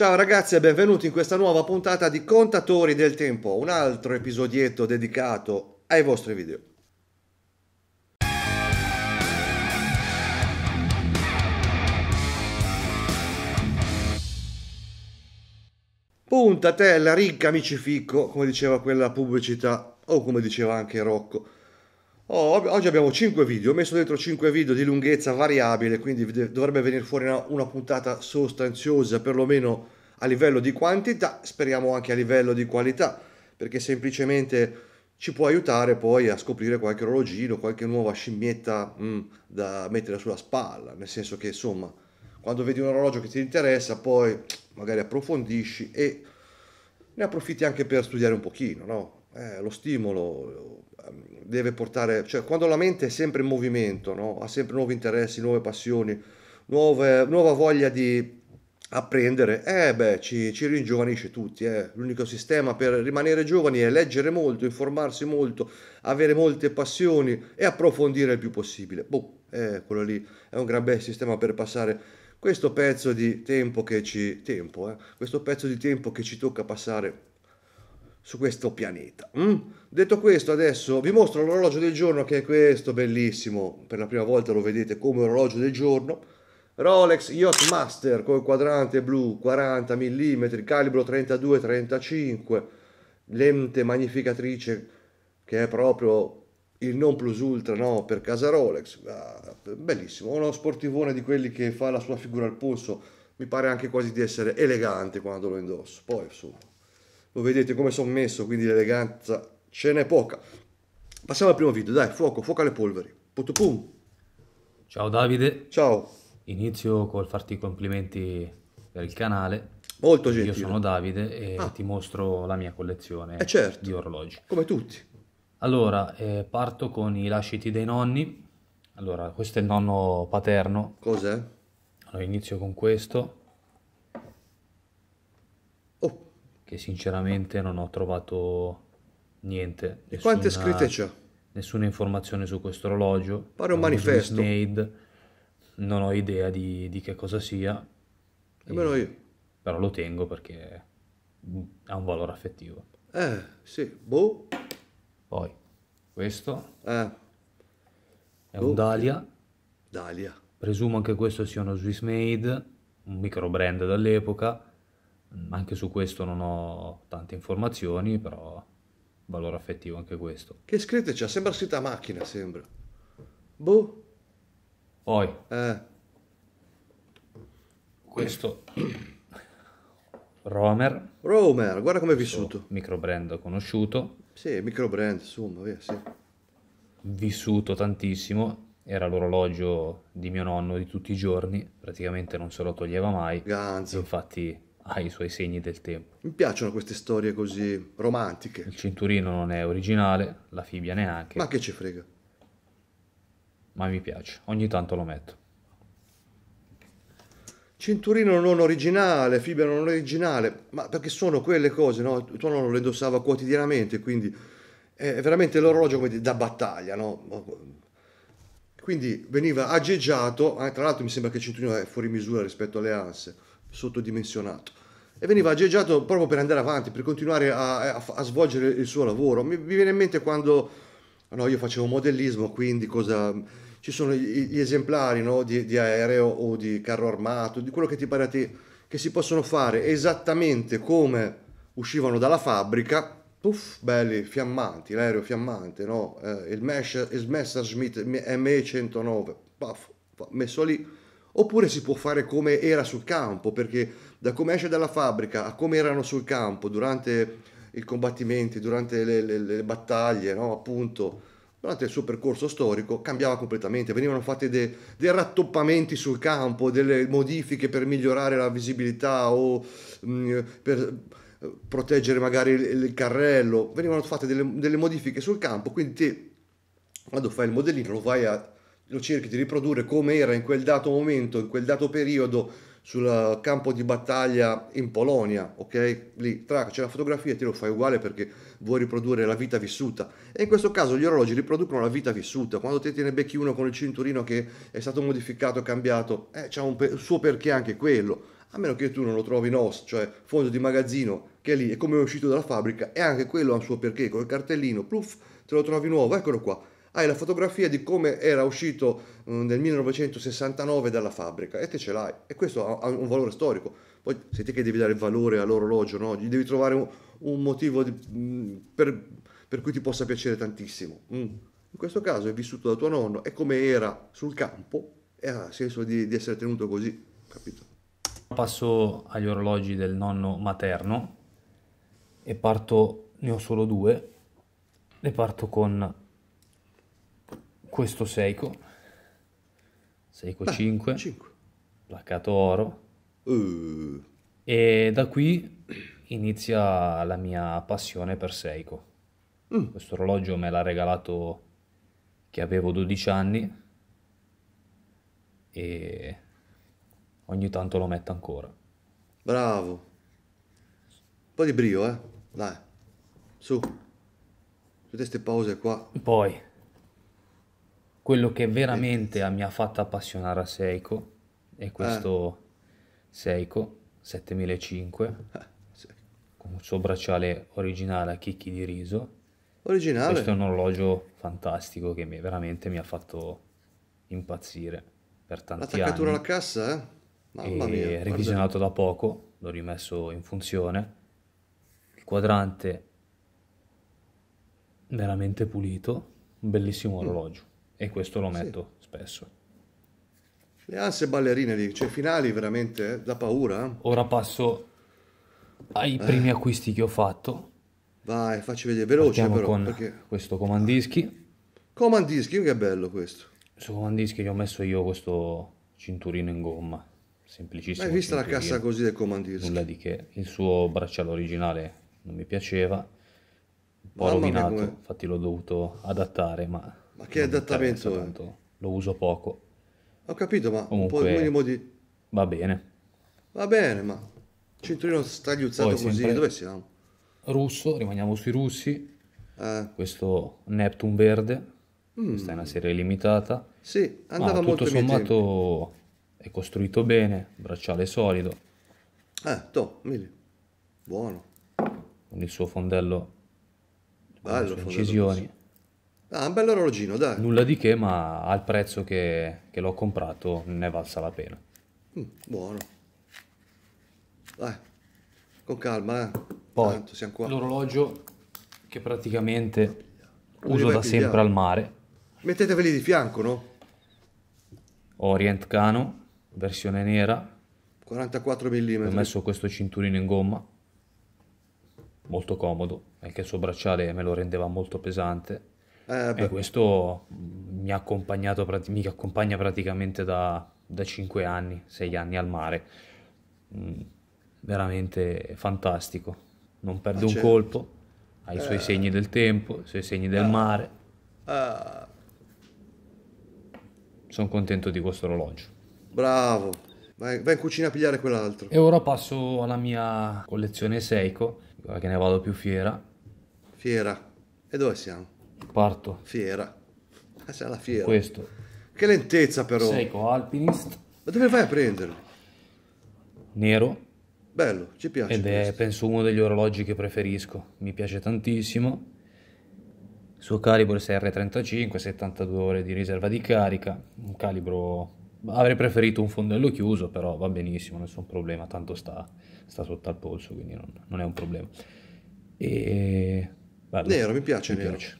Ciao ragazzi e benvenuti in questa nuova puntata di Contatori del Tempo, un altro episodietto dedicato ai vostri video. Puntatella ricca amici ficco, come diceva quella pubblicità o come diceva anche Rocco. Oh, oggi abbiamo 5 video, ho messo dentro 5 video di lunghezza variabile, quindi dovrebbe venire fuori una, una, puntata sostanziosa, perlomeno a livello di quantità, speriamo anche a livello di qualità, perché semplicemente ci può aiutare poi a scoprire qualche orologino, qualche nuova scimmietta mm, da mettere sulla spalla, nel senso che insomma, quando vedi un orologio che ti interessa, poi magari approfondisci e ne approfitti anche per studiare un pochino, no? eh, lo stimolo ehm, deve portare, cioè quando la mente è sempre in movimento, no? ha sempre nuovi interessi, nuove passioni, nuove, nuova voglia di apprendere, eh beh, ci, ci ringiovanisce tutti, eh. l'unico sistema per rimanere giovani è leggere molto, informarsi molto, avere molte passioni e approfondire il più possibile. Boh, eh, quello lì è un gran bel sistema per passare questo pezzo di tempo che ci, tempo, eh, questo pezzo di tempo che ci tocca passare su questo pianeta. Mm? Detto questo, adesso vi mostro l'orologio del giorno che è questo, bellissimo. Per la prima volta lo vedete come orologio del giorno. Rolex Yacht Master con quadrante blu 40 mm, calibro 32-35, lente magnificatrice che è proprio il non plus ultra no, per casa Rolex. Ah, bellissimo, uno sportivone di quelli che fa la sua figura al polso. Mi pare anche quasi di essere elegante quando lo indosso. Poi, insomma, lo vedete come sono messo, quindi l'eleganza ce n'è poca. Passiamo al primo video, dai, fuoco, fuoco alle polveri. Putu Ciao Davide. Ciao. Inizio col farti i complimenti per il canale. Molto gentile. Io sono Davide e ah. ti mostro la mia collezione eh certo, di orologi. Come tutti. Allora, eh, parto con i lasciti dei nonni. Allora, questo è il nonno paterno. Cos'è? Allora, inizio con questo. che sinceramente non ho trovato niente. E nessuna, quante scritte c'è? Nessuna informazione su questo orologio. Pare un manifesto. Made, non ho idea di, di che cosa sia. Nemmeno io. Però lo tengo perché mm, ha un valore affettivo. Eh, sì, boh. Poi, questo eh. è boh. un Dalia. Dalia. Presumo anche questo sia uno Swiss Made, un micro brand dall'epoca Mm. Anche su questo non ho tante informazioni, però valore affettivo anche questo. Che scritte c'ha? Sembra scritta macchina, sembra. Boh. Poi. Eh. Questo. Romer. Romer, guarda come è vissuto. Microbrand conosciuto. Sì, microbrand, insomma, via, sì. Vissuto tantissimo, era l'orologio di mio nonno di tutti i giorni, praticamente non se lo toglieva mai. Ganzo. Infatti ai suoi segni del tempo. Mi piacciono queste storie così romantiche. Il cinturino non è originale, la fibbia neanche. Ma che ci frega? Ma mi piace, ogni tanto lo metto. Cinturino non originale, fibbia non originale, ma perché sono quelle cose, no? Tuo nonno le indossava quotidianamente, quindi è veramente l'orologio come da battaglia, no? Quindi veniva aggeggiato, eh, tra l'altro mi sembra che il cinturino è fuori misura rispetto alle anse sottodimensionato e veniva aggeggiato proprio per andare avanti, per continuare a, a, a svolgere il suo lavoro. Mi, mi, viene in mente quando no, io facevo modellismo, quindi cosa, ci sono gli, gli esemplari no, di, di, aereo o di carro armato, di quello che ti pare a te, che si possono fare esattamente come uscivano dalla fabbrica, puff, belli, fiammanti, l'aereo fiammante, no? eh, il, Messerschmitt ME109, messo lì Oppure si può fare come era sul campo, perché da come esce dalla fabbrica a come erano sul campo durante i combattimenti, durante le, le, le battaglie, no? appunto, durante il suo percorso storico, cambiava completamente. Venivano fatti de, dei rattoppamenti sul campo, delle modifiche per migliorare la visibilità o mh, mm, per proteggere magari il, il carrello. Venivano fatte delle, delle, modifiche sul campo, quindi te, quando fai il modellino lo vai a lo cerchi di riprodurre come era in quel dato momento, in quel dato periodo sul campo di battaglia in Polonia, ok? Lì, tra c'è la fotografia, e te lo fai uguale perché vuoi riprodurre la vita vissuta. E in questo caso gli orologi riproducono la vita vissuta. Quando te te ne becchi uno con il cinturino che è stato modificato, cambiato, eh, c'è un pe- suo perché anche quello. A meno che tu non lo trovi in os, cioè fondo di magazzino, che è lì, è come è uscito dalla fabbrica, e anche quello ha un suo perché, col cartellino, pluff, te lo trovi nuovo, eccolo qua hai la fotografia di come era uscito mm, nel 1969 dalla fabbrica e te ce l'hai e questo ha un valore storico poi se ti che devi dare il valore all'orologio no? gli devi trovare un, un motivo di, mm, per, per, cui ti possa piacere tantissimo mm. in questo caso è vissuto da tuo nonno e come era sul campo e eh, ha senso di, di essere tenuto così capito passo agli orologi del nonno materno e parto ne ho solo due e parto con questo Seiko. Seiko Beh, 5, 5, placcato oro. Uh. E da qui inizia la mia passione per Seiko. Mm. Questo orologio me l'ha regalato che avevo 12 anni e ogni tanto lo metto ancora. Bravo. Un po' di brio, eh. Dai. Su. Tutte queste pause qua. Poi quello che veramente mi ha fatto appassionare a Seiko è questo Seiko 7005 con il suo bracciale originale a chicchi di riso. Originale. Questo è un orologio fantastico che mi, veramente mi ha fatto impazzire per tanti anni. L'attaccatura alla cassa, eh? Mamma e mia. revisionato guarda. da poco, l'ho rimesso in funzione. Il quadrante veramente pulito, un bellissimo mm. orologio e questo lo metto sì. spesso. Le anse ballerine lì, cioè finali veramente eh, da paura. Ora passo ai eh. primi acquisti che ho fatto. Vai, facci vedere veloce Partiamo però. Con perché... questo comandischi. Comandischi, che bello questo. Su comandischi gli ho messo io questo cinturino in gomma, semplicissimo. Hai visto la cassa così del comandischi? Nulla di che, il suo bracciale originale non mi piaceva, un po' Mamma rovinato, infatti l'ho dovuto adattare, ma ma che adattamento è? Lo uso poco. Ho capito, ma Comunque, un po' minimo di... Va bene. Va bene, ma... Cinturino stagliuzzato Poi, così, dove siamo? Russo, rimaniamo sui russi. Eh. Questo Neptune verde. Mm. Questa è una serie limitata. Sì, andava ma molto tutto sommato è costruito bene, bracciale solido. Eh, to, mille. Buono. Con il suo fondello Bello, le incisioni. Così. Ah, un bel orologino, dai. Nulla di che, ma al prezzo che, che l'ho comprato ne è valsa la pena. Mm, buono. Dai, con calma, eh. Poi, Tanto siamo qua. L'orologio che praticamente Come uso da sempre al mare. Metteteveli di fianco, no? Orient Cano, versione nera. 44 mm. Ho messo questo cinturino in gomma, molto comodo, anche il suo bracciale me lo rendeva molto pesante eh, e questo mm, mi ha accompagnato, mi accompagna praticamente da, da 5 anni, 6 anni al mare. Mm, veramente fantastico. Non perde ah, un certo. colpo, ha i suoi eh, segni del tempo, i suoi segni del eh, mare. Eh. Sono contento di questo orologio. Bravo, vai, vai in cucina a pigliare quell'altro. E ora passo alla mia collezione Seiko, che ne vado più fiera. Fiera, e dove siamo? Parto. Fiera. Ah, sei alla fiera. Questo. Che lentezza però. sei Seiko Alpinist. Ma dove vai a prenderlo? Nero. Bello, ci piace. Ed è penso uno degli orologi che preferisco. Mi piace tantissimo. Il suo calibro è r 35 72 ore di riserva di carica. Un calibro... Avrei preferito un fondello chiuso, però va benissimo, nessun problema. Tanto sta, sta sotto al polso, quindi non, non è un problema. E... Bello. Nero, mi piace mi nero. Piace.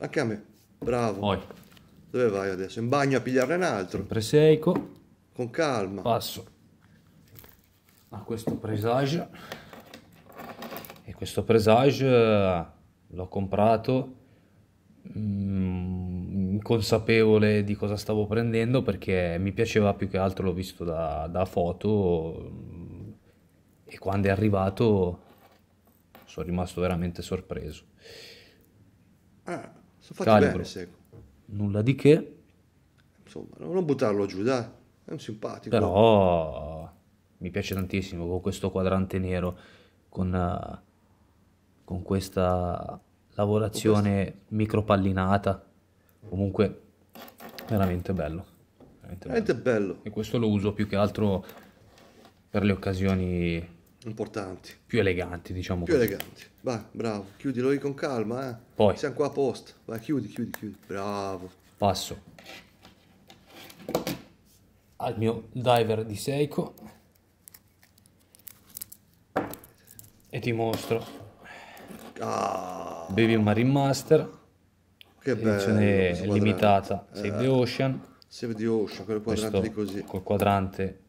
Anche a me. Bravo. Poi. Dove vai adesso? In bagno a pigliarne un altro. Preseico. Con calma. Passo a ah, questo presage. E questo presage eh, l'ho comprato mm, consapevole di cosa stavo prendendo perché mi piaceva più che altro l'ho visto da, da foto mm, e quando è arrivato sono rimasto veramente sorpreso. Ah, sono fatti Calibro. bene, secco. Nulla di che. Insomma, non buttarlo giù, dai. È un simpatico. Però mi piace tantissimo con questo quadrante nero, con, eh, con questa lavorazione con micropallinata. Comunque, veramente bello. Veramente, veramente bello. bello. E questo lo uso più che altro per le occasioni importanti. Più eleganti, diciamo. Più così. eleganti. Vai, bravo. Chiudilo con calma, eh. Poi. Siamo qua a posto. Vai, chiudi, chiudi, chiudi. Bravo. Passo al mio diver di Seiko e ti mostro ah. Baby Marine Master che edizione limitata eh. Save the eh. Ocean Save the Ocean, quel quadrante Questo, così col quadrante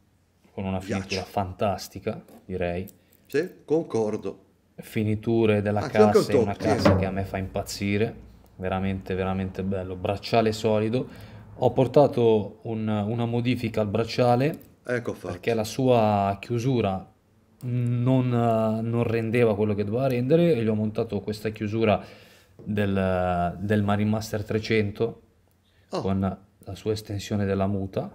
con una Piace. finitura fantastica, direi. Sì, concordo. Finiture della Anche cassa, top, una cassa sì. che a me fa impazzire, veramente veramente bello, bracciale solido. Ho portato un, una modifica al bracciale ecco perché la sua chiusura non, non, rendeva quello che doveva rendere e gli ho montato questa chiusura del, del Marine Master 300 oh. Ah. con la sua estensione della muta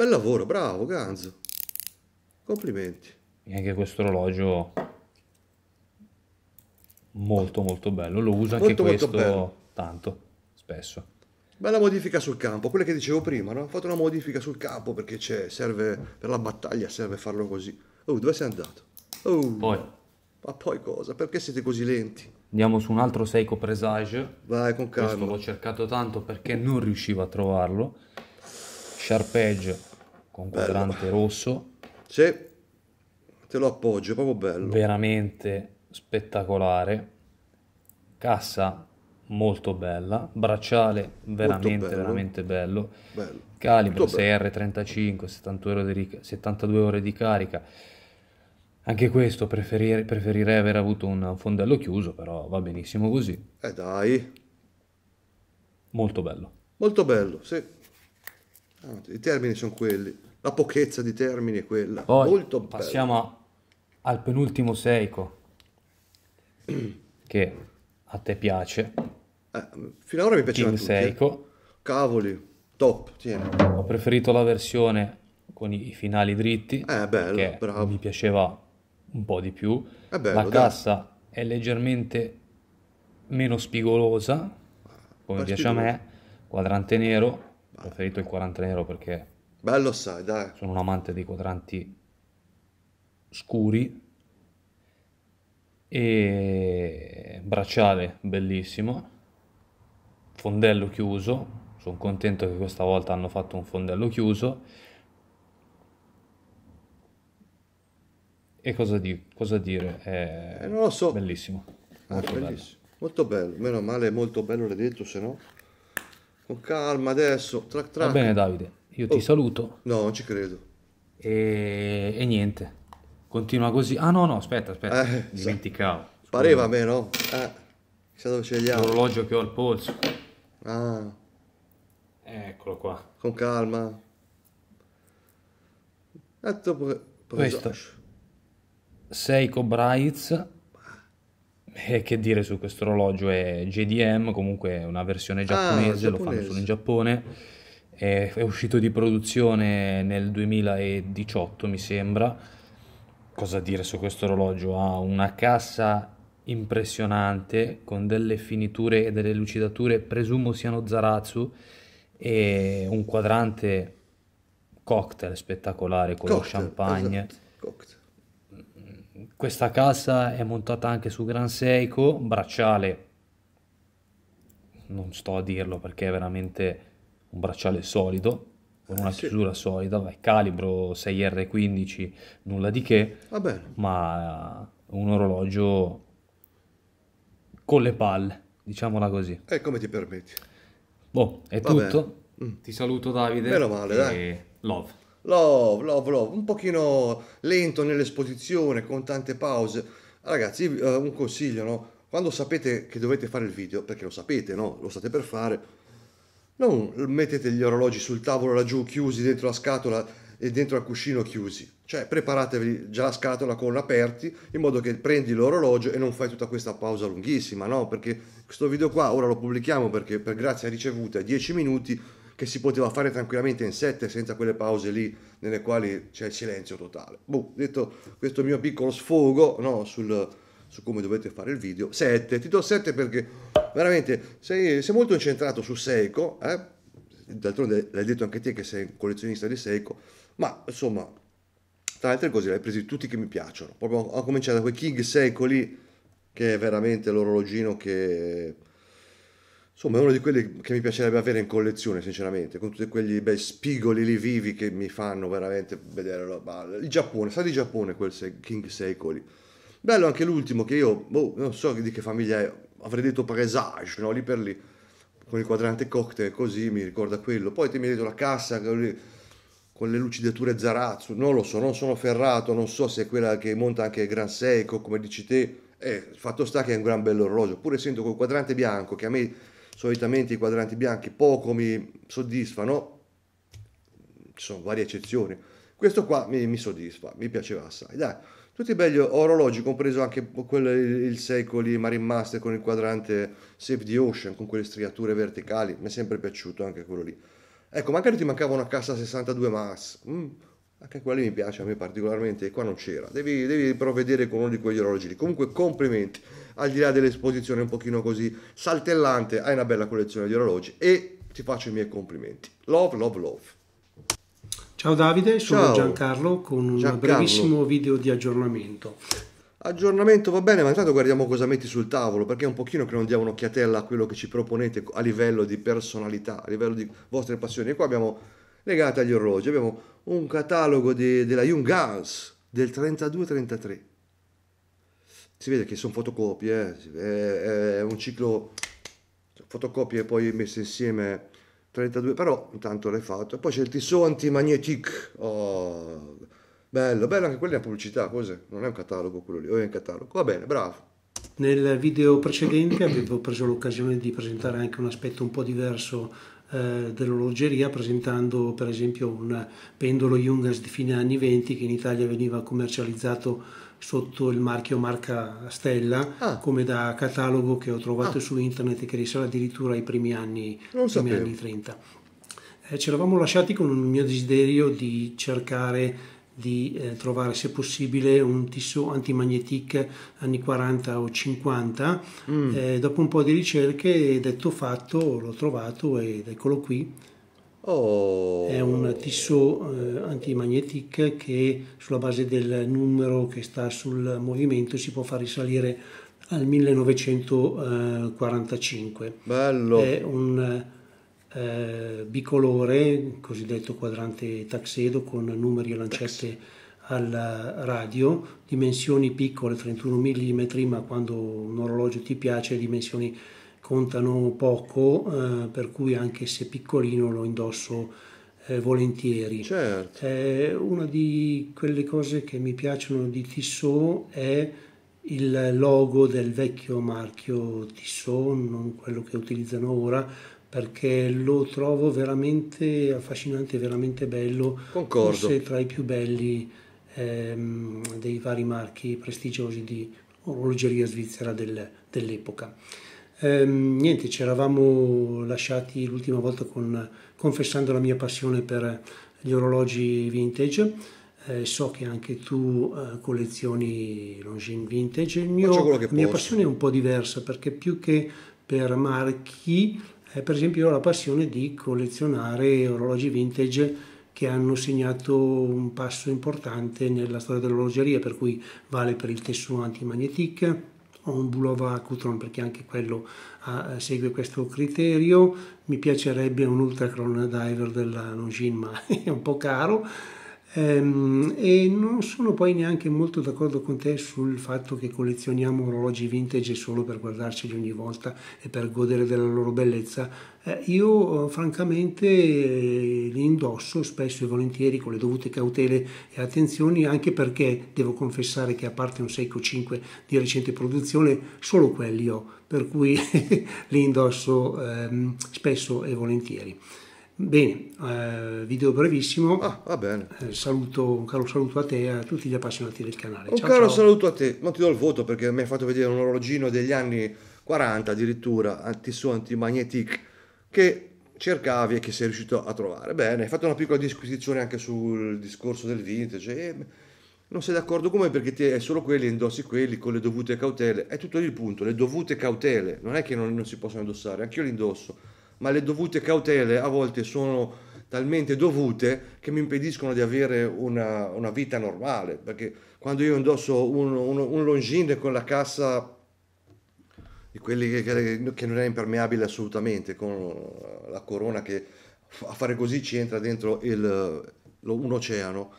Bel lavoro, bravo Ganzo. Complimenti. E anche questo orologio molto molto bello, lo uso molto, anche questo tanto, spesso. Bella modifica sul campo, quella che dicevo prima, no? Ho fatto una modifica sul campo perché c'è, serve per la battaglia, serve farlo così. Oh, dove sei andato? Oh, poi. Ma poi cosa? Perché siete così lenti? Andiamo su un altro Seiko Presage. Vai con calma. Questo l'ho cercato tanto perché non riuscivo a trovarlo. Sharp Edge con bello. quadrante rosso. Sì, te lo appoggio, proprio bello. Veramente spettacolare. Cassa molto bella, bracciale veramente bello. veramente bello. bello. Calibro 6R35, 72 ore di carica. Anche questo preferire, preferirei aver avuto un fondello chiuso, però va benissimo così. Eh dai. Molto bello. Molto bello, sì. Ah, I termini sono quelli la pochezza di termini è quella. Poi Molto passiamo bello. al penultimo Seiko, che a te piace. Eh, ora mi piaceva King tutti, Seiko. Eh. Cavoli, top, tieni. Ho preferito la versione con i finali dritti, eh, bello, bravo. mi piaceva un po' di più. È bello, la cassa dai. è leggermente meno spigolosa, come Parti piace due. a me, quadrante nero, ho preferito il 40 nero perché Bello sai, dai. Sono un amante dei quadranti scuri e bracciale bellissimo, fondello chiuso, sono contento che questa volta hanno fatto un fondello chiuso. E cosa, di, cosa dire? È eh, non lo so. Bellissimo. Ah, molto, bellissimo. Bello. molto bello, meno male, molto bello l'hai detto, se no. Con calma adesso, track track. Va bene Davide, io ti oh, saluto. No, non ci credo. E, e, niente. Continua così. Ah no, no, aspetta, aspetta. Eh, Dimenticavo. Scusa. Pareva a me, no? Eh, chissà dove scegliamo. L'orologio che ho al polso. Ah. Eccolo qua. Con calma. Eh, questo. Seiko Brights. E eh, che dire su questo orologio? È JDM, comunque è una versione giapponese, ah, giapponese. lo fanno solo in Giappone è, è uscito di produzione nel 2018 mi sembra, cosa dire su questo orologio, ha una cassa impressionante con delle finiture e delle lucidature, presumo siano zarazu e un quadrante cocktail spettacolare con cocktail, lo champagne. Esatto, Questa cassa è montata anche su Gran Seiko, bracciale, non sto a dirlo perché è veramente un bracciale solido, con una sì. chiusura solida, vai, calibro 6R15, nulla di che, Va bene. ma un orologio con le palle, diciamola così. E come ti permetti? Boh, è Vabbè. tutto. Mm. Ti saluto Davide. Meno male, dai. Love. Love, love, love. Un pochino lento nell'esposizione, con tante pause. Ragazzi, eh, un consiglio, no? Quando sapete che dovete fare il video, perché lo sapete, no? Lo state per fare, non mettete gli orologi sul tavolo laggiù chiusi dentro la scatola e dentro al cuscino chiusi. Cioè preparatevi già la scatola con aperti in modo che prendi l'orologio e non fai tutta questa pausa lunghissima, no? Perché questo video qua ora lo pubblichiamo perché per grazia ricevuta è 10 minuti che si poteva fare tranquillamente in 7 senza quelle pause lì nelle quali c'è il silenzio totale. Boh, detto questo mio piccolo sfogo no, sul, su come dovete fare il video, 7, ti do 7 perché veramente, sei, sei molto incentrato su Seiko, eh? d'altronde l'hai detto anche te che sei un collezionista di Seiko, ma insomma, tra le altre cose, l'hai presi tutti che mi piacciono. Proprio a cominciare da quel King Seiko lì, che è veramente l'orologino che... Insomma, è uno di quelli che mi piacerebbe avere in collezione, sinceramente, con tutti quegli bei spigoli lì vivi che mi fanno veramente vedere la... il Giappone, sa di Giappone quel King Seiko lì. Bello anche l'ultimo che io, boh, non so di che famiglia è, avrei detto presage, no? lì per lì, con il quadrante cocktail così mi ricorda quello. Poi ti mi hai detto la cassa con le lucidature Zarazzo, non lo so, non sono ferrato, non so se è quella che monta anche Gran Seiko, come dici te, eh, fatto sta che è un gran bello orologio, pure essendo col quadrante bianco, che a me solitamente i quadranti bianchi poco mi soddisfano, ci sono varie eccezioni, questo qua mi, mi soddisfa, mi piaceva assai, dai tutti belli orologi, compreso anche quel, il Secoli Marine Master con il quadrante Save the Ocean, con quelle striature verticali, mi è sempre piaciuto anche quello lì. Ecco, magari ti mancava una cassa 62 Max, mm, anche quella mi piace a me particolarmente, e qua non c'era, devi, devi provvedere con uno di quegli orologi lì. Comunque complimenti, al di là dell'esposizione un pochino così saltellante, hai una bella collezione di orologi e ti faccio i miei complimenti. Love, love, love. Ciao Davide, sono Ciao. Giancarlo con un Giancarlo. brevissimo video di aggiornamento. Aggiornamento va bene, ma intanto guardiamo cosa metti sul tavolo, perché è un pochino che non diamo un'occhiatella a quello che ci proponete a livello di personalità, a livello di vostre passioni. E qua abbiamo legate agli orologi, abbiamo un catalogo di, della Young Guns del 32-33. Si vede che sono fotocopie, eh? è, è un ciclo cioè, fotocopie poi messe insieme 32, però intanto l'hai fatto. Poi c'è il Tissot Antimagnetic, oh, bello, bello anche quello è una pubblicità, cos'è? Non è un catalogo quello lì, o è un catalogo, va bene, bravo. Nel video precedente avevo preso l'occasione di presentare anche un aspetto un po' diverso eh, dell'orologeria presentando per esempio un pendolo Jungas di fine anni 20 che in Italia veniva commercializzato sotto il marchio marca Stella ah. come da catalogo che ho trovato ah. su internet e che risale addirittura ai primi anni, primi anni 30. Eh, ci eravamo lasciati con il mio desiderio di cercare di eh, trovare se possibile un tissu antimagnetic anni 40 o 50. Mm. Eh, dopo un po' di ricerche, detto fatto, l'ho trovato ed eccolo qui Oh. È un tissot eh, antimagnetic che sulla base del numero che sta sul movimento si può far risalire al 1945. Eh, Bello. È un eh, bicolore, cosiddetto quadrante taxedo, con numeri e lancette al radio, dimensioni piccole, 31 mm, ma quando un orologio ti piace, dimensioni contano poco, eh, per cui anche se piccolino lo indosso eh, volentieri. Certo. Eh, una di quelle cose che mi piacciono di Tissot è il logo del vecchio marchio Tissot, non quello che utilizzano ora, perché lo trovo veramente affascinante, veramente bello, Concordo. forse tra i più belli ehm, dei vari marchi prestigiosi di orologeria svizzera del, dell'epoca. Ehm, niente, ci eravamo lasciati l'ultima volta con, confessando la mia passione per gli orologi vintage. Eh, so che anche tu eh, collezioni Longines vintage. Mio, la mia passione è un po' diversa perché più che per marchi, eh, per esempio, ho la passione di collezionare orologi vintage che hanno segnato un passo importante nella storia dell'orologeria, per cui vale per il tessuto antimagnetique o un Bulova Cutron perché anche quello ha, ah, segue questo criterio. Mi piacerebbe un Ultra Cron Diver della Longines ma è un po' caro Ehm, e non sono poi neanche molto d'accordo con te sul fatto che collezioniamo orologi vintage solo per guardarceli ogni volta e per godere della loro bellezza. Eh, io eh, francamente eh, li indosso spesso e volentieri con le dovute cautele e attenzioni anche perché devo confessare che a parte un Seiko 5 di recente produzione solo quelli ho, per cui li indosso ehm, spesso e volentieri. Bene, eh, video brevissimo. Ah, va bene. Eh, saluto, un caro saluto a te e a tutti gli appassionati del canale. Un ciao, caro ciao. saluto a te, non ti do il voto perché mi hai fatto vedere un orologino degli anni 40 addirittura, anti-su, anti-magnetic, che cercavi e che sei riuscito a trovare. Bene, hai fatto una piccola disquisizione anche sul discorso del vintage. E non sei d'accordo con me perché ti è solo quelli, indossi quelli con le dovute cautele. È tutto il punto, le dovute cautele. Non è che non, non si possono indossare, anche io li indosso ma le dovute cautele a volte sono talmente dovute che mi impediscono di avere una, una vita normale, perché quando io indosso un, un, un longine con la cassa di quelli che, che, che, non è impermeabile assolutamente, con la corona che a fare così ci entra dentro il, lo, un oceano,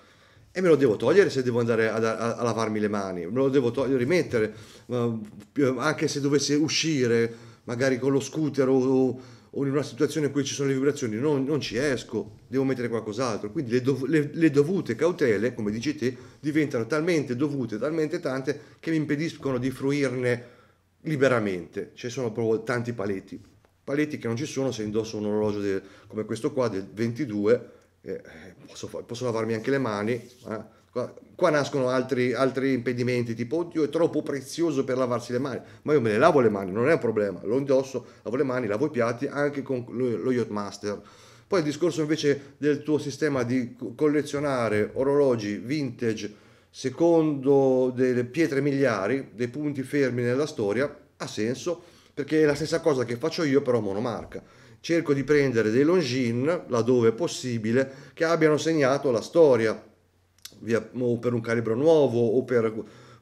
e me lo devo togliere se devo andare a, a, a lavarmi le mani, me lo devo togliere, rimettere, anche se dovessi uscire magari con lo scooter o, o o in una situazione in cui ci sono le vibrazioni non, non ci esco, devo mettere qualcos'altro. Quindi le, dov- le, le, dovute cautele, come dici te, diventano talmente dovute, talmente tante, che mi impediscono di fruirne liberamente. Ci sono proprio tanti paletti. Paletti che non ci sono se indosso un orologio del, come questo qua del 22, eh, eh, posso, posso, lavarmi anche le mani. Eh Qua nascono altri, altri impedimenti, tipo oddio è troppo prezioso per lavarsi le mani, ma io me le lavo le mani, non è un problema, lo indosso, lavo le mani, lavo i piatti anche con lo, lo master Poi il discorso invece del tuo sistema di collezionare orologi vintage secondo delle pietre miliari, dei punti fermi nella storia, ha senso perché è la stessa cosa che faccio io però monomarca. Cerco di prendere dei longines laddove possibile che abbiano segnato la storia via, o per un calibro nuovo o per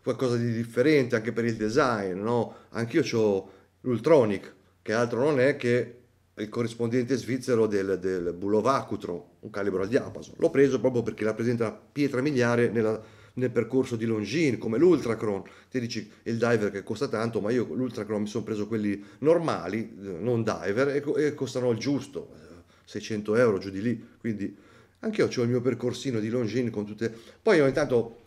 qualcosa di differente anche per il design, no? Anch'io ho l'Ultronic, che altro non è che il corrispondente svizzero del, del Bulovacutro, un calibro al diapason. L'ho preso proprio perché rappresenta la pietra miliare nella, nel percorso di Longines, come l'Ultracron. Ti dici il diver che costa tanto, ma io l'Ultracron mi sono preso quelli normali, eh, non diver, e, e costano il giusto, 600 eh, euro giù di lì, quindi anche io ho il mio percorsino di Longines con tutte... Poi ogni tanto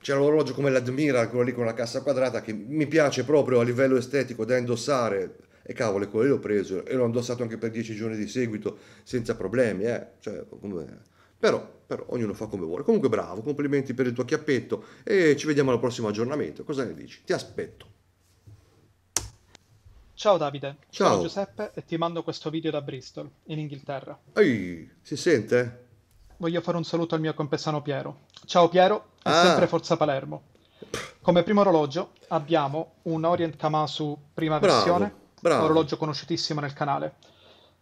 c'è l'orologio come l'Admiral, quello lì con la cassa quadrata, che mi piace proprio a livello estetico da indossare. E cavolo, quello l'ho preso e l'ho indossato anche per dieci giorni di seguito senza problemi, eh. Cioè, però, però, ognuno fa come vuole. Comunque bravo, complimenti per il tuo chiappetto e ci vediamo al prossimo aggiornamento. Cosa ne dici? Ti aspetto. Ciao Davide, Ciao. sono Giuseppe e ti mando questo video da Bristol, in Inghilterra. Ehi, si sente? voglio fare un saluto al mio compesano Piero. Ciao Piero, è ah. sempre Forza Palermo. Come primo orologio abbiamo un Orient Kamasu prima bravo, versione, bravo. orologio conosciutissimo nel canale.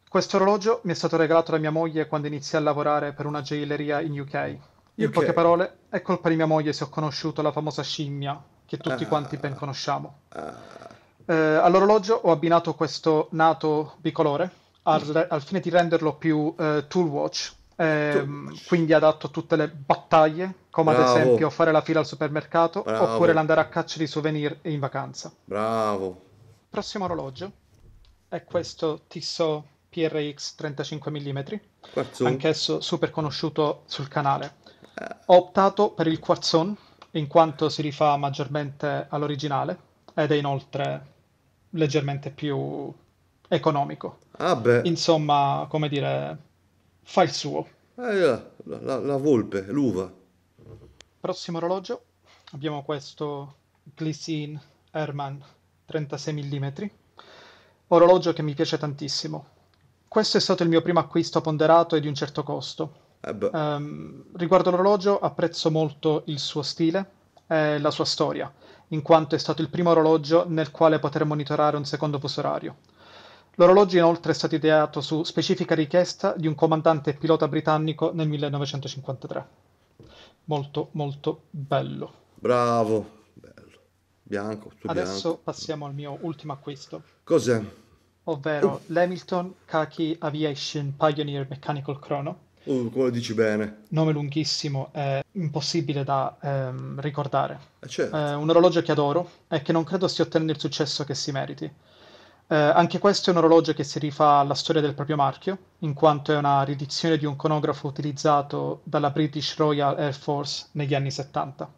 Questo orologio mi è stato regalato da mia moglie quando iniziai a lavorare per una gioielleria in UK. In UK. poche parole, è colpa di mia moglie se ho conosciuto la famosa scimmia che tutti ah. quanti ben conosciamo. Ah. Eh, all'orologio ho abbinato questo nato bicolore al, mm. al fine di renderlo più eh, tool watch, eh, quindi adatto a tutte le battaglie, come Bravo. ad esempio fare la fila al supermercato Bravo. oppure l'andare a caccia di souvenir in vacanza. Bravo. Prossimo orologio è questo Tissot PRX 35 mm, anch'esso super conosciuto sul canale. Eh. Ho optato per il Quarzon in quanto si rifà maggiormente all'originale ed è inoltre leggermente più economico. Ah Insomma, come dire, fa il suo. Eh, la, la, la volpe, l'uva. Prossimo orologio abbiamo questo Glycine Herman 36 mm, orologio che mi piace tantissimo. Questo è stato il mio primo acquisto ponderato e di un certo costo. Eh um, riguardo l'orologio apprezzo molto il suo stile e la sua storia, in quanto è stato il primo orologio nel quale poter monitorare un secondo fuso orario. L'orologio inoltre è stato ideato su specifica richiesta di un comandante pilota britannico nel 1953. Molto, molto bello. Bravo, bello. Bianco, su Adesso bianco. passiamo al mio ultimo acquisto. Cos'è? Ovvero uh. l'Hamilton Kaki Aviation Pioneer Mechanical Chrono. Uh, quello dici bene. Nome lunghissimo, è impossibile da ehm, ricordare. Eh certo. È eh, un orologio che adoro e che non credo stia ottenendo il successo che si meriti eh, anche questo è un orologio che si rifà alla storia del proprio marchio, in quanto è una riedizione di un conografo utilizzato dalla British Royal Air Force negli anni 70.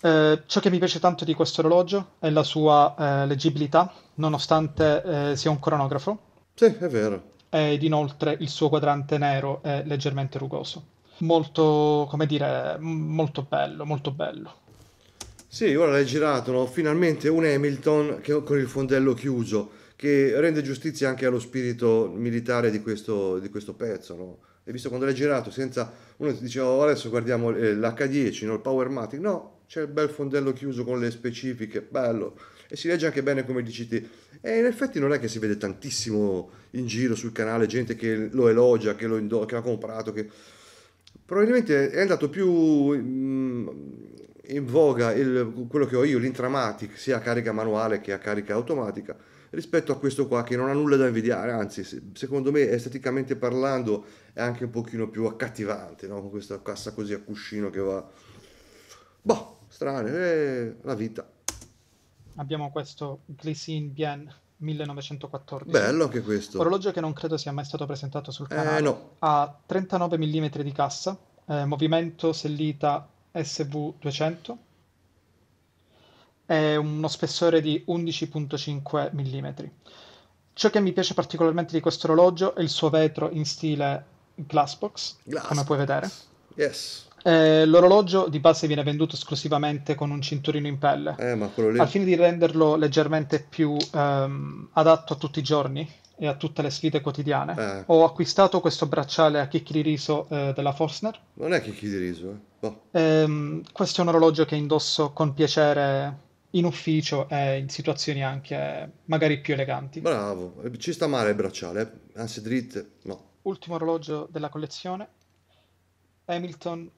Eh, ciò che mi piace tanto di questo orologio è la sua eh, leggibilità, nonostante eh, sia un cronografo. Sì, è vero. Ed inoltre il suo quadrante nero è leggermente rugoso. Molto, come dire, molto bello, molto bello. Sì, ora l'hai girato, no? finalmente un Hamilton che, con il fondello chiuso, che rende giustizia anche allo spirito militare di questo, di questo pezzo. No? Hai visto quando l'hai girato senza... Uno ti diceva oh, adesso guardiamo eh, l'H10, no? il Matic, no, c'è il bel fondello chiuso con le specifiche, bello. E si legge anche bene come dici te. E in effetti non è che si vede tantissimo in giro sul canale gente che lo elogia, che, lo indo- che l'ha comprato, che... Probabilmente è andato più... Mh, mm, in voga il, quello che ho io, l'Intramatic, sia a carica manuale che a carica automatica, rispetto a questo qua che non ha nulla da invidiare, anzi secondo me esteticamente parlando è anche un pochino più accattivante, no? con questa cassa così a cuscino che va... Boh, strano, è eh, la vita. Abbiamo questo Glycine Bien 1914. Bello anche questo. Orologio che non credo sia mai stato presentato sul eh, canale. Eh, no. Ha 39 mm di cassa, eh, movimento sellita SV200 è uno spessore di 11.5 mm. Ciò che mi piace particolarmente di questo orologio è il suo vetro in stile glassbox, Glass. come puoi vedere. Yes. Eh, l'orologio di base viene venduto esclusivamente con un cinturino in pelle, eh, lì... al fine di renderlo leggermente più ehm, adatto a tutti i giorni e a tutte le sfide quotidiane. Eh. Ho acquistato questo bracciale a chicchi di riso eh, della Forstner. Non è chicchi di riso, eh. Oh. Ehm, questo è un orologio che indosso con piacere in ufficio e in situazioni anche magari più eleganti. Bravo, eh, ci sta male il bracciale, eh? anzi dritte, no. Ultimo orologio della collezione, Hamilton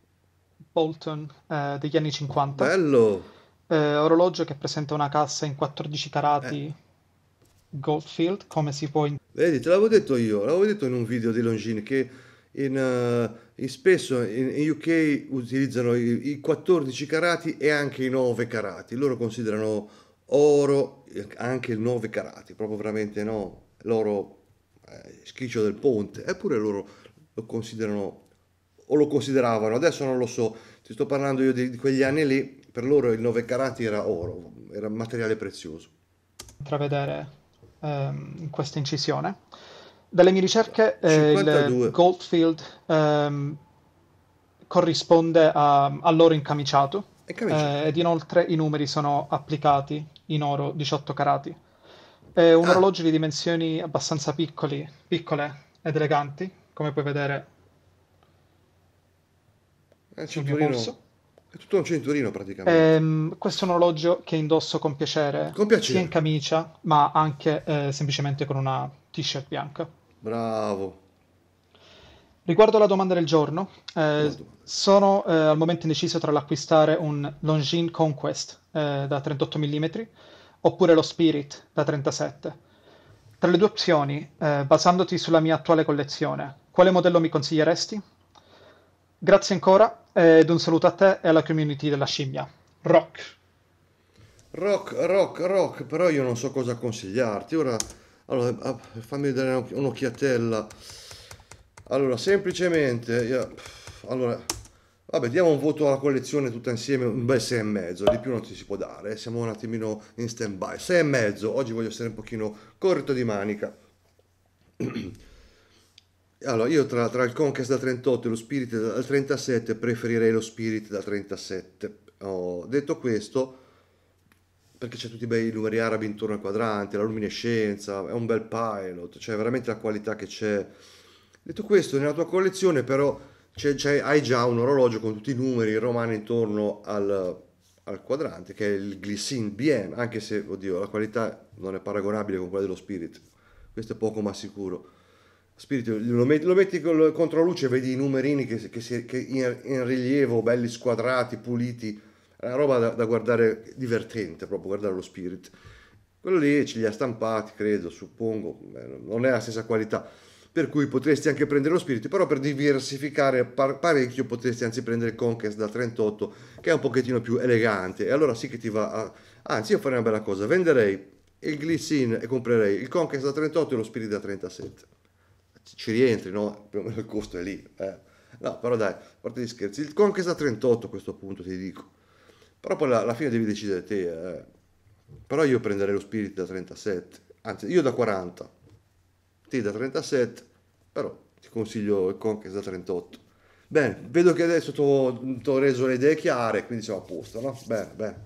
Bolton eh, degli anni 50. Bello! Eh, orologio che presenta una cassa in 14 carati eh. Goldfield, come si può... In... Vedi, te l'avevo detto io, l'avevo detto in un video di Longines che in, uh, in spesso in, in, UK utilizzano i, i, 14 carati e anche i 9 carati, loro considerano oro eh, anche il 9 carati, proprio veramente no, l'oro eh, schiccio del ponte, eppure loro lo considerano o lo consideravano, adesso non lo so, ti sto parlando io di, di quegli anni lì, per loro il 9 carati era oro, era materiale prezioso. Intravedere ehm, questa incisione dalle mie ricerche eh, il Goldfield ehm, corrisponde a, all'oro incamiciato, eh, ed inoltre i numeri sono applicati in oro 18 carati. È un ah. orologio di dimensioni abbastanza piccoli, piccole ed eleganti, come puoi vedere eh, sul mio polso. È tutto un cinturino praticamente. Ehm, questo è un orologio che indosso con piacere, con piacere. sia in camicia, ma anche eh, semplicemente con una t-shirt bianca. Bravo. Riguardo alla domanda del giorno, eh, sono eh, al momento indeciso tra l'acquistare un Longines Conquest eh, da 38 mm oppure lo Spirit da 37. Tra le due opzioni, eh, basandoti sulla mia attuale collezione, quale modello mi consiglieresti? Grazie ancora ed un saluto a te e alla community della scimmia. Rock. Rock, rock, rock, però io non so cosa consigliarti. Ora, allora, ah, fammi dare un'occhiatella. Allora, semplicemente, io, allora, vabbè, diamo un voto alla collezione tutta insieme, un bel 6 e mezzo, di più non ti si può dare, eh. siamo un attimino in stand by. 6 e mezzo, oggi voglio essere un pochino corto di manica. Allora, io tra, tra il Conquest da 38 e lo Spirit da 37 preferirei lo Spirit da 37. Oh, detto questo, perché c'è tutti i bei numeri arabi intorno al quadrante, la luminescenza, è un bel pilot, cioè veramente la qualità che c'è. Detto questo, nella tua collezione però c'è, c'è, hai già un orologio con tutti i numeri romani intorno al, al quadrante, che è il Glycine BM, anche se, oddio, la qualità non è paragonabile con quella dello Spirit, questo è poco ma sicuro Spirito, lo metti, lo metti contro la luce, vedi i numerini che, che, si, che in, in, rilievo, belli squadrati, puliti, è una roba da, da, guardare divertente, proprio guardare lo Spirit. Quello lì ce li ha stampati, credo, suppongo, non è la stessa qualità, per cui potresti anche prendere lo Spirit, però per diversificare par- parecchio potresti anzi prendere il Conquest da 38, che è un pochettino più elegante, e allora sì che ti va a... Anzi, io farei una bella cosa, venderei il Glissin e comprerei il Conquest da 38 e lo Spirit da 37 ci rientri, no? Più o meno il costo è lì. Eh. No, però dai, a parte gli scherzi, il con che sta a 38 a questo punto, ti dico. Però poi alla, fine devi decidere te. Eh. Però io prenderei lo Spirit da 37, anzi io da 40, te da 37, però ti consiglio il Conquest da 38. Bene, vedo che adesso ti ho reso le idee chiare, quindi siamo a posto, no? Bene, bene.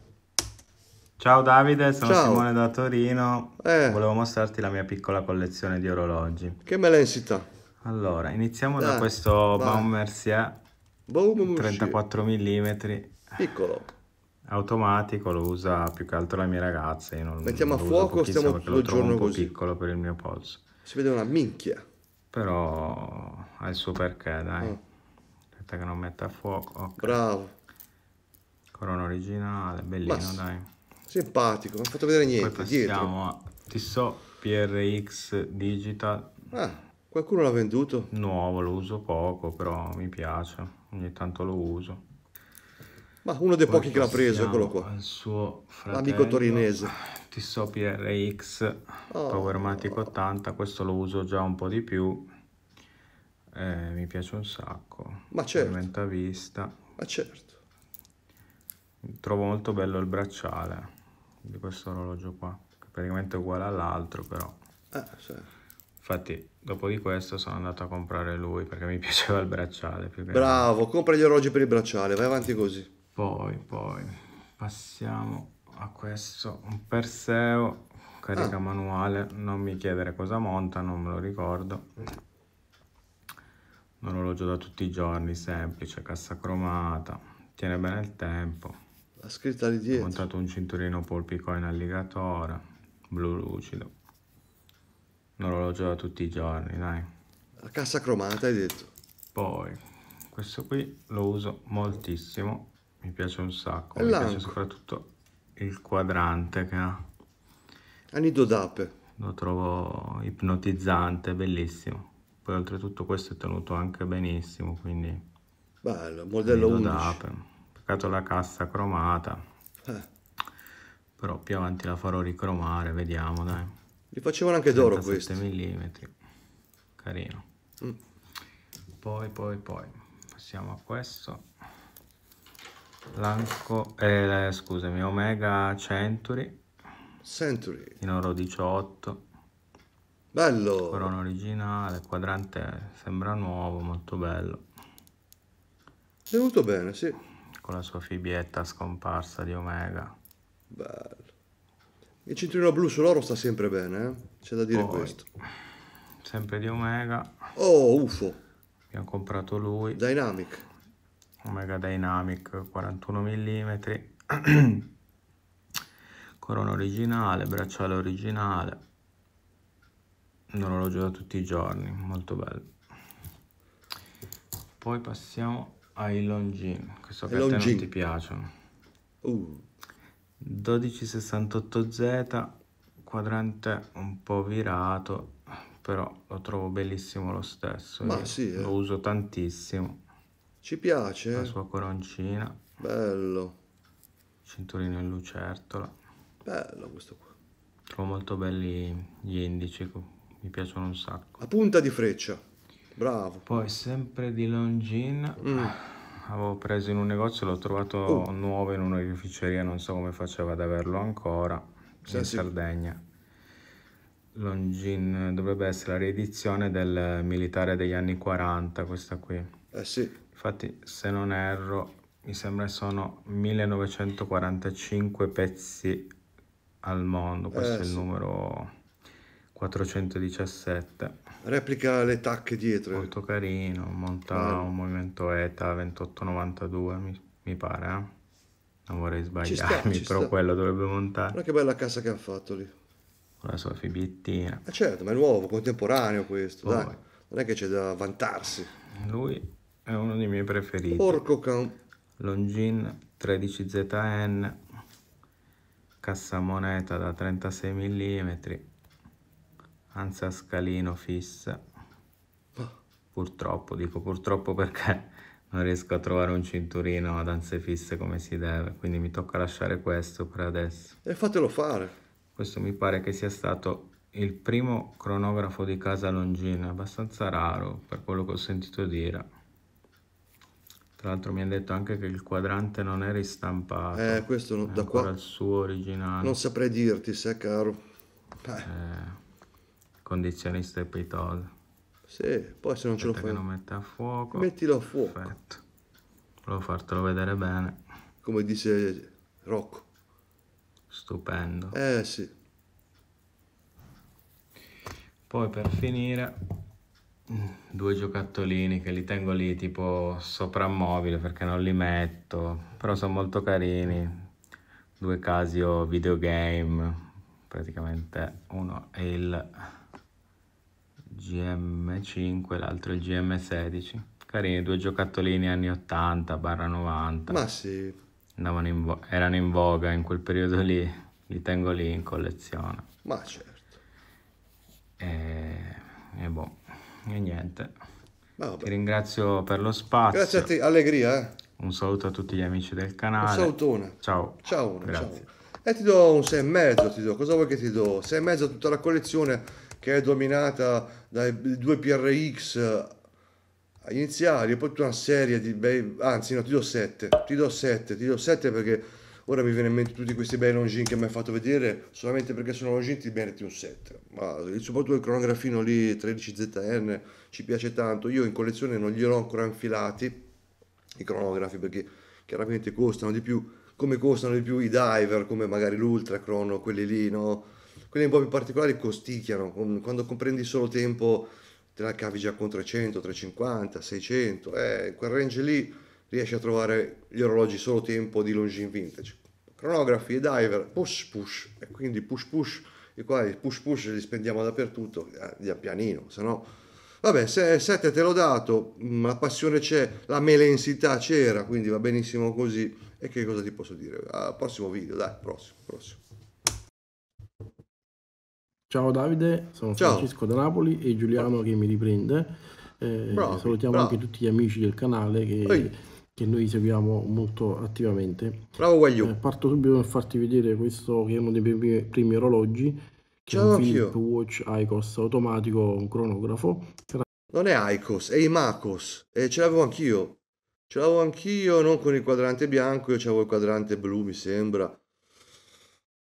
Ciao Davide, sono Ciao. Simone da Torino. Eh. Volevo mostrarti la mia piccola collezione di orologi. Che melensità. Allora, iniziamo Dai, da questo Baum Mercier 34 mm. Piccolo. Automatico, lo usa più che altro la mia ragazza. Io non, Mettiamo non a fuoco, stiamo tutto il giorno un po' così. piccolo per il mio polso. Si vede una minchia. Però ha il suo perché, dai. Oh. Aspetta che non metta a fuoco. Okay. Bravo. Corona originale, bellino, Basta. dai. Simpatico, non ho fatto vedere niente. Poi passiamo dietro. a Tissot PRX Digital. Ah, qualcuno l'ha venduto? Nuovo, lo uso poco, però mi piace. Ogni tanto lo uso. Ma uno dei Poi pochi che l'ha preso, eccolo qua. Il suo fratello, amico torinese. Tissot PRX oh. Powermatic 80, questo lo uso già un po' di più. Eh, mi piace un sacco. Ma certo. vista. Ma certo. Trovo molto bello il bracciale di questo orologio qua che praticamente è uguale all'altro però eh, sì. infatti dopo di questo sono andato a comprare lui perché mi piaceva il bracciale più che bravo compra gli orologi per il bracciale vai avanti così poi poi passiamo a questo un Perseo carica ah. manuale non mi chiedere cosa monta non me lo ricordo un orologio da tutti i giorni semplice cassa cromata tiene bene il tempo la scritta lì dietro. Ho montato un cinturino polpico in alligatora, blu lucido. Un orologio da tutti i giorni, dai. La cassa cromata hai detto. Poi, questo qui lo uso moltissimo, mi piace un sacco. mi piace soprattutto il quadrante che ha. Anido d'ape. Lo trovo ipnotizzante, bellissimo. Poi oltretutto questo è tenuto anche benissimo, quindi... Bello, modello Anido 11 cercato la cassa cromata eh. però più avanti la farò ricromare vediamo dai li facevano anche d'oro questi 7 mm carino mm. poi poi poi passiamo a questo Lanco, eh, eh scusami, Omega Century Century in oro 18 bello corona originale, quadrante sembra nuovo, molto bello È venuto bene, sì con la sua fibietta scomparsa di Omega. Bello. Il cinturino blu sull'oro sta sempre bene, eh? c'è da dire Poi, questo. Sempre di Omega. Oh, UFO. Abbiamo comprato lui. Dynamic. Omega Dynamic 41 mm. Corona originale, bracciale originale. Un orologio da tutti i giorni, molto bello. Poi passiamo ai longin, che so che a te non ti piacciono. Uh. 1268Z, quadrante un po' virato, però lo trovo bellissimo lo stesso. Ma sì, eh. Lo uso tantissimo. Ci piace? La eh? sua coroncina. Bello. Cinturino in lucertola. Bello questo qua. Trovo molto belli gli indici, mi piacciono un sacco. La punta di freccia. Bravo. Poi sempre di Longin. Mm. Avevo preso in un negozio, l'ho trovato oh. nuovo in una non so come faceva ad averlo ancora, sì, in sì. Sardegna. Longin dovrebbe essere la riedizione del militare degli anni 40, questa qui. Eh sì. Infatti, se non erro, mi sembra sono 1945 pezzi al mondo, questo eh, è il sì. numero 417 replica le tacche dietro. Molto carino, monta ah. un movimento ETA 2892 mi, mi pare, eh? non vorrei sbagliarmi, sta, però sta. quello dovrebbe montare. Ma che bella cassa che ha fatto lì. Con La sua fibettina. Eh certo, ma è nuovo, contemporaneo questo, oh. dai. Non è che c'è da vantarsi. Lui è uno dei miei preferiti. Porco can. Longin 13ZN, cassa moneta da 36 mm, Anza scalino fissa. Purtroppo, dico purtroppo perché non riesco a trovare un cinturino a danze fisse come si deve, quindi mi tocca lasciare questo per adesso. E fatelo fare. Questo mi pare che sia stato il primo cronografo di casa Longina, abbastanza raro per quello che ho sentito dire. Tra l'altro mi hanno detto anche che il quadrante non è ristampato. Eh, questo non, da qua... il suo originale. Non saprei dirti, se è caro. Eh. eh condizioni strepitose. Sì, poi se non Aspetta ce lo fai... lo metti a fuoco. Mettilo a fuoco. Perfetto. Volevo fartelo vedere bene. Come dice Rocco. Stupendo. Eh sì. Poi per finire due giocattolini che li tengo lì tipo soprammobile perché non li metto, però sono molto carini. Due casi Casio videogame, praticamente uno è il GM5, l'altro il GM16. Carini, due giocattolini anni 80, 90. Ma sì. In erano in voga in quel periodo lì, li tengo lì in collezione. Ma certo. E, e boh, e niente. Ti ringrazio per lo spazio. Grazie a te, allegria. Eh? Un saluto a tutti gli amici del canale. Un salutone. Ciao. Ciao. Grazie. Ciao. Eh, e ti do un 6,5, ti do. Cosa vuoi che ti do? 6,5 tutta la collezione che è dominata dai due PRX iniziali e poi tutta una serie di bei anzi no ti do 7 ti do 7 ti do 7 perché ora mi viene in mente tutti questi bei longin che mi hai fatto vedere solamente perché sono longin ti meriti un 7 ma soprattutto il cronografino lì 13ZN ci piace tanto io in collezione non glielo ho ancora infilati i cronografi perché chiaramente costano di più come costano di più i diver come magari l'ultra crono quelli lì no quelle un po' più particolari costicchiano, quando comprendi solo tempo te la cavi già con 300, 350, 600, eh, quel range lì riesci a trovare gli orologi solo tempo di longin Vintage. Cronografi e diver, push push, e quindi push push, e qua push push li spendiamo dappertutto, eh, via pianino, se no... Vabbè, 7 te l'ho dato, mm, la passione c'è, la melensità c'era, quindi va benissimo così. E che cosa ti posso dire? Al prossimo video, dai, prossimo, prossimo. Ciao Davide, sono Ciao. Francesco da Napoli e Giuliano che mi riprende. Eh, bravo, salutiamo bravo. anche tutti gli amici del canale che, che noi seguiamo molto attivamente. Bravo Guaglio. Eh, parto subito per farti vedere questo che è uno dei primi, primi orologi. Che Ciao, è un Philip Watch Icos automatico, un cronografo. Non è Icos, è Imacos. E ce l'avevo anch'io. Ce l'avevo anch'io, non con il quadrante bianco, io avevo il quadrante blu, mi sembra.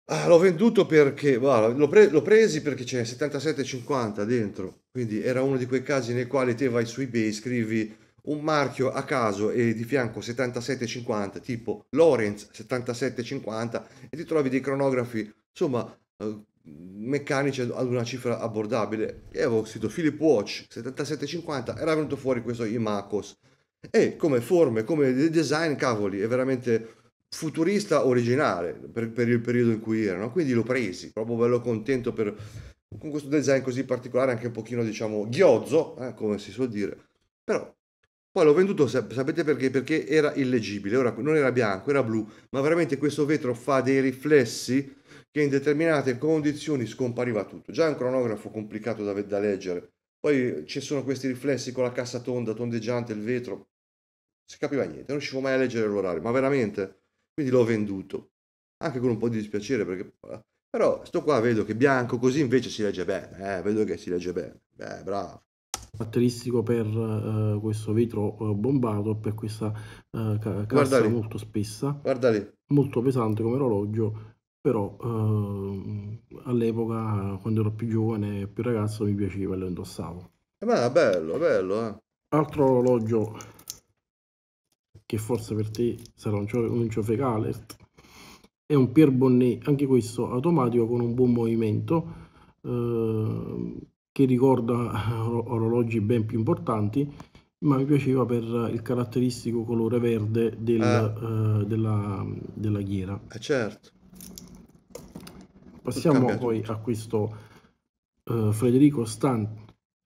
Ah, l'ho venduto perché, guarda, l'ho, pre- l'ho presi perché c'è 77,50 dentro, quindi era uno di quei casi nei quali te vai su eBay, scrivi un marchio a caso e di fianco 77,50, tipo Lorenz 77,50 e ti trovi dei cronografi, insomma, eh, meccanici ad una cifra abbordabile. E avevo scritto Philip Watch 77,50, era venuto fuori questo Imacos. E come forme, come design, cavoli, è veramente futurista originale per, per, il periodo in cui erano, quindi l'ho presi, proprio bello contento per, con questo design così particolare, anche un pochino diciamo ghiozzo, eh, come si suol dire, però poi l'ho venduto, sapete perché? Perché era illeggibile, ora non era bianco, era blu, ma veramente questo vetro fa dei riflessi che in determinate condizioni scompariva tutto, già è un cronografo complicato da, da leggere, poi ci sono questi riflessi con la cassa tonda, tondeggiante, il vetro, si capiva niente, non riuscivo mai a leggere l'orario, ma veramente quindi l'ho venduto, anche con un po' di dispiacere, perché, però sto qua vedo che bianco così invece si legge bene, eh, vedo che si legge bene, beh bravo caratteristico per uh, questo vetro uh, bombato per questa uh, ca- cassa lì. molto spessa molto pesante come orologio però ehm, all'epoca quando ero più giovane più ragazzo mi piaceva e lo indossavo ma eh bello bello eh. altro orologio che forse per te sarà un, un Enciofec Alert, e un Pierre Bonnet, anche questo automatico con un buon movimento, eh, che ricorda orologi ben più importanti, ma mi piaceva per il caratteristico colore verde del, eh. Eh, della, della, ghiera. Eh certo. Passiamo poi tutto. a questo eh, Federico Stan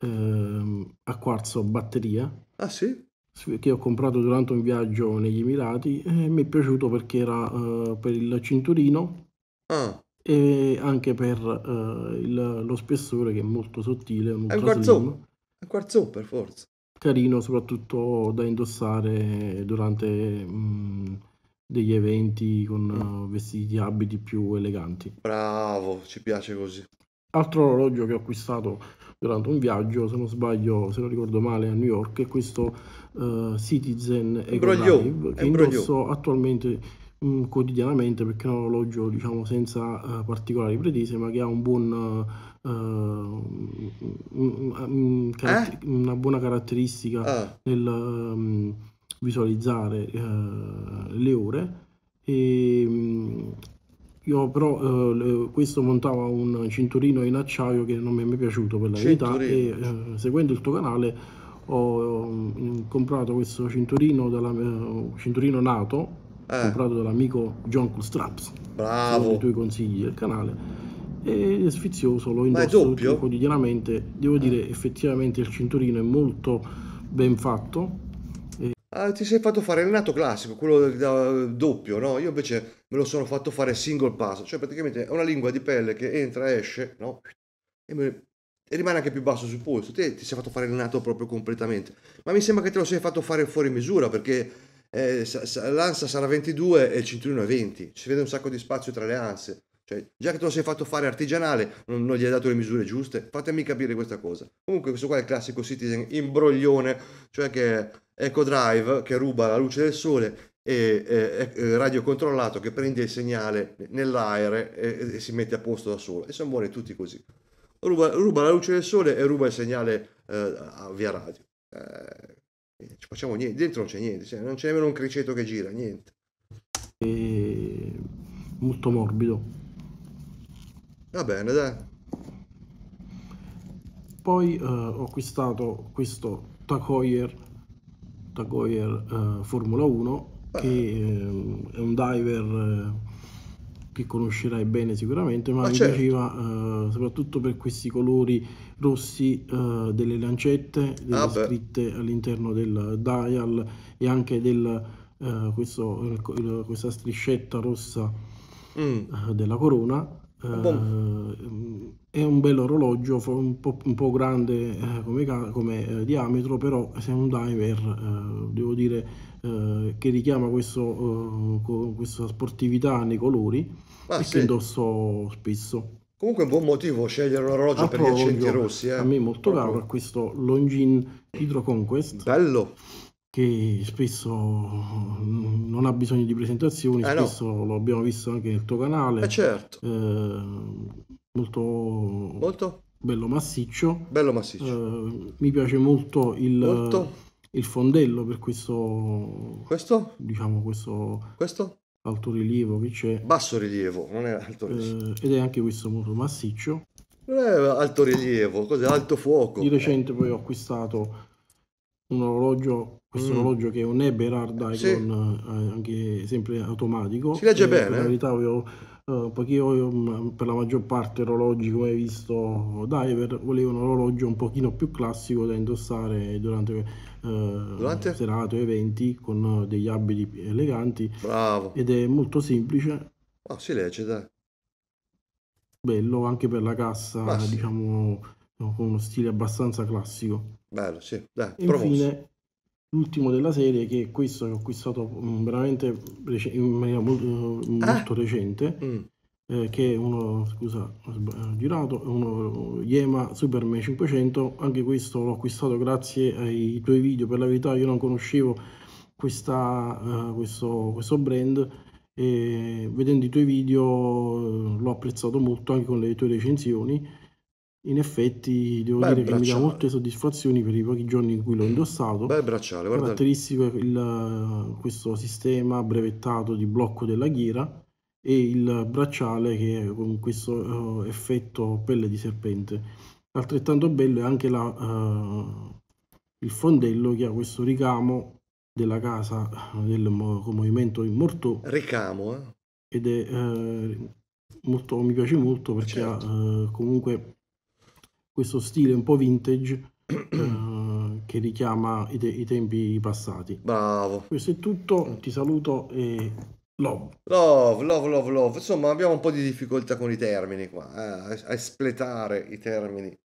ehm, a quarzo batteria. Ah sì? che ho comprato durante un viaggio negli Emirati e mi è piaciuto perché era uh, per il cinturino ah. e anche per uh, il, lo spessore che è molto sottile. Molto è un quarzo, è quarzo per forza. Carino soprattutto da indossare durante mh, mm, degli eventi con mm. Eh, vestiti, abiti più eleganti. Bravo, ci piace così altro orologio che ho acquistato durante un viaggio, se non sbaglio, se non ricordo male, a New York, è questo uh, Citizen Eco Live, che indosso attualmente mh, mm, quotidianamente perché è un orologio diciamo senza uh, particolari pretese ma che ha un buon uh, un, eh? una buona caratteristica ah. nel um, visualizzare le ore e, mm, io però eh, questo montava un cinturino in acciaio che non mi è mai piaciuto per la verità e eh, seguendo il tuo canale ho mh, mm, comprato questo cinturino, dalla, uh, eh, cinturino nato eh. comprato dall'amico John Straps. Bravo! I tuoi consigli del canale e è sfizioso, lo indosso quotidianamente. Devo eh. dire effettivamente il cinturino è molto ben fatto. E... Ah, ti sei fatto fare il nato classico, quello da, doppio, no? Io invece me lo sono fatto fare single pass, cioè praticamente è una lingua di pelle che entra, esce, no? E, me... e rimane anche più basso sul polso. Te ti sei fatto fare il nato proprio completamente. Ma mi sembra che te lo sei fatto fare fuori misura perché eh, l'ansa sarà 22 e il cinturino è 20. Si vede un sacco di spazio tra le anse. Cioè, già che te lo sei fatto fare artigianale, non, non, gli hai dato le misure giuste. Fatemi capire questa cosa. Comunque, questo qua è il classico Citizen imbroglione, cioè che Eco Drive che ruba la luce del sole e, eh, radiocontrollato che prende il segnale nell'aereo e, e, si mette a posto da solo. E sono buoni tutti così. Ruba, ruba, la luce del sole e ruba il segnale eh, via radio. Eh, ci facciamo niente, dentro non c'è niente, cioè, non c'è nemmeno un criceto che gira, niente. E... Molto morbido. Va bene, dai. Poi eh, ho acquistato questo Tacoyer Tacoyer eh, Formula 1 che ehm, è un diver eh, che conoscerai bene sicuramente, ma ah, mi certo. piaceva eh, soprattutto per questi colori rossi eh, delle lancette, delle ah, scritte all'interno del dial e anche del, questo, il, questa striscetta rossa mm. della corona. Uh, è un bello orologio, un po', un po grande eh, come, come eh, diametro, però se è un diver eh, devo dire eh, che richiama questo, eh, questa sportività nei colori ah, che sì. indosso spesso. Comunque un buon motivo scegliere un orologio ah, per gli accenti rossi. Eh. A me molto Proprio. caro, questo Longin Hydro Conquest. Bello! Che spesso mm, non ha bisogno di presentazioni, eh, spesso no. lo abbiamo visto anche nel tuo canale. Eh certo. Eh, molto... Molto? Bello massiccio. Bello massiccio. Eh, mi piace molto il... Molto? il fondello per questo... Questo? Diciamo questo... Questo? Alto rilievo che c'è. Basso rilievo, non è alto eh, rilievo. Eh, ed è anche questo molto massiccio. Non è alto rilievo, cos'è? Alto fuoco. Di recente poi ho acquistato un orologio, questo mm. orologio che è un Eberhard sì. Icon, eh, anche sempre automatico. Si legge eh, bene. In realtà io, eh, poiché io mm, per la maggior parte orologi, come hai visto, diver, volevo un orologio un pochino più classico da indossare durante eh, Durante? serate o eventi con eh, degli abiti eleganti. Bravo. Ed è molto semplice. Ah, si legge, dai. Bello anche per la cassa, sì. diciamo, con uno stile abbastanza classico. Bello, sì, dai, e Infine, l'ultimo della serie, che è questo che ho acquistato mm, veramente in maniera molto, eh, molto ah. recente. Mm eh, che è uno, scusa, eh, girato, uno Yema Superman 500, anche questo l'ho acquistato grazie ai tuoi video, per la verità io non conoscevo questa, eh, questo, questo brand e vedendo i tuoi video eh, l'ho apprezzato molto anche con le tue recensioni in effetti devo Beh, dire che mi dà molte soddisfazioni per i pochi giorni in cui l'ho mm. indossato. Bel bracciale, guarda. Caratteristico il, questo sistema brevettato di blocco della ghiera e il bracciale che è con questo uh, effetto pelle di serpente. Altrettanto bello è anche la, uh, il fondello che ha questo ricamo della casa del mo movimento in morto. Ricamo, eh? Ed è uh, molto, mi piace molto perché certo. ha comunque questo stile un po' vintage. che richiama i, te i tempi passati. Bravo. Questo è tutto, ti saluto e Love. love. Love, love, love, Insomma, abbiamo un po' di difficoltà con i termini qua, eh, a espletare i termini.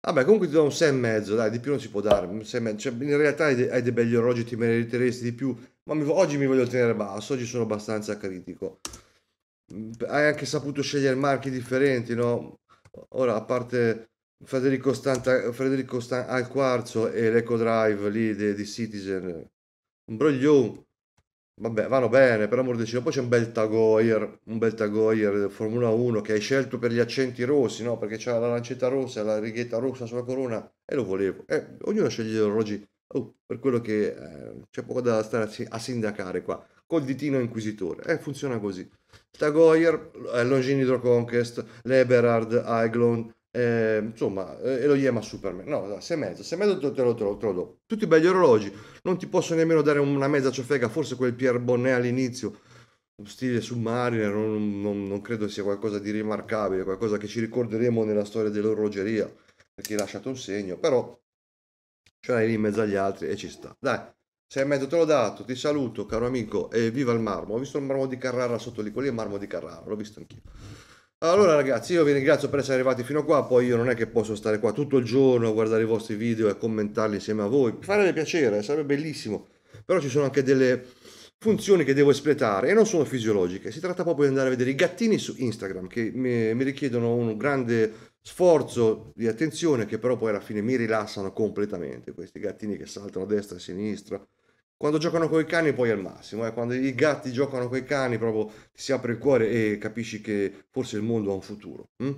Vabbè, comunque ti do un 6 e mezzo, dai, di più non si può dare. Cioè, in realtà hai, de- hai dei begli orologi, ti meriteresti di più, ma mi- oggi mi voglio tenere basso, oggi sono abbastanza critico. Hai anche saputo scegliere marchi differenti, no? Ora, a parte Federico, Stanta, Federico Stan- al quarzo e l'Eco Drive lì di, di Citizen, un broglio Vabbè, vanno bene, per amor del cielo. Poi c'è un bel Tagoyer, un bel Tagoyer del Formula 1 che hai scelto per gli accenti rossi, no? Perché c'ha la lancetta rossa e la righetta rossa sulla corona e lo volevo. Eh, ognuno sceglie l'orologio oh, per quello che eh, c'è poco da stare a, sindacare qua. Col ditino inquisitore. Eh, funziona così. Tagoyer, eh, Longini Hydro Conquest, Leberhard, Aiglon, eh, insomma, eh, lo Yema Superman. No, 6 e mezzo, 6 e mezzo te, te, lo, te, lo, te lo do. Tutti belli orologi, non ti posso nemmeno dare una mezza ciofega, forse quel Pierre Bonnet all'inizio, stile Submariner, non, non, non credo sia qualcosa di rimarcabile, qualcosa che ci ricorderemo nella storia dell'orologeria, perché hai lasciato un segno, però ce l'hai lì in mezzo agli altri e ci sta. Dai. Se e mezzo te l'ho dato, ti saluto caro amico e viva il marmo. Ho visto il marmo di Carrara sotto lì, quello è il marmo di Carrara, l'ho visto anch'io. Allora ragazzi, io vi ringrazio per essere arrivati fino a qua, poi io non è che posso stare qua tutto il giorno a guardare i vostri video e commentarli insieme a voi, farebbe piacere, sarebbe bellissimo, però ci sono anche delle funzioni che devo espletare e non sono fisiologiche, si tratta proprio di andare a vedere i gattini su Instagram che mi richiedono un grande sforzo di attenzione che però poi alla fine mi rilassano completamente, questi gattini che saltano a destra e a sinistra, quando giocano con i cani poi al massimo, eh? quando i gatti giocano con i cani proprio ti si apre il cuore e capisci che forse il mondo ha un futuro. Hm?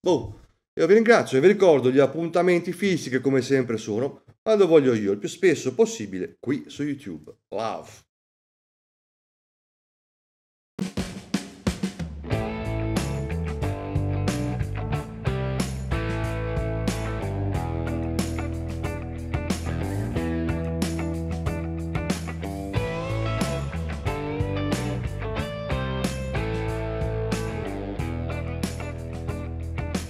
Boh, io vi ringrazio e vi ricordo gli appuntamenti fisici che come sempre sono quando voglio io, il più spesso possibile qui su YouTube. Love!